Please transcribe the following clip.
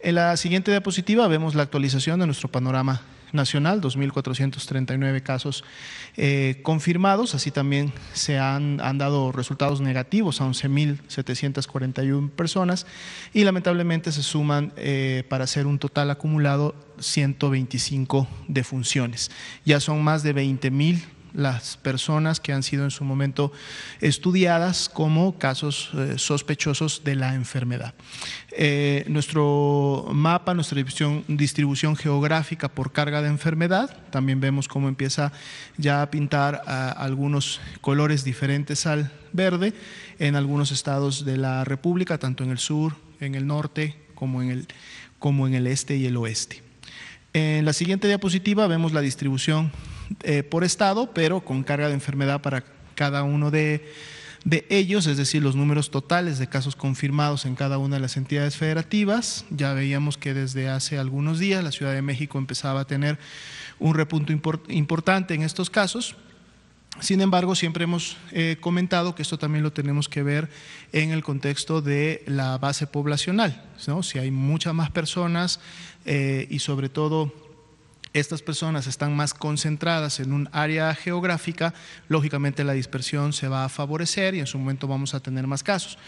En la siguiente diapositiva vemos la actualización de nuestro panorama nacional, 2.439 casos eh, confirmados, así también se han, dado resultados negativos a 11.741 personas y lamentablemente se suman eh, para hacer un total acumulado 125 defunciones. Ya son más de 20.000 las personas que han sido en su momento estudiadas como casos eh, sospechosos de la enfermedad. Eh, nuestro mapa, nuestra distribución, geográfica por carga de enfermedad, también vemos cómo empieza ya a pintar algunos colores diferentes al verde en algunos estados de la República, tanto en el sur, en el norte, como en el, como en el este y el oeste. En la siguiente diapositiva vemos la distribución eh, por estado, pero con carga de enfermedad para cada uno de, ellos, es decir, los números totales de casos confirmados en cada una de las entidades federativas. Ya veíamos que desde hace algunos días la Ciudad de México empezaba a tener un repunto importante en estos casos. Sin embargo, siempre hemos eh, comentado que esto también lo tenemos que ver en el contexto de la base poblacional. ¿no? Si hay muchas más personas eh, y sobre todo estas personas están más concentradas en un área geográfica, lógicamente la dispersión se va a favorecer y en su momento vamos a tener más casos.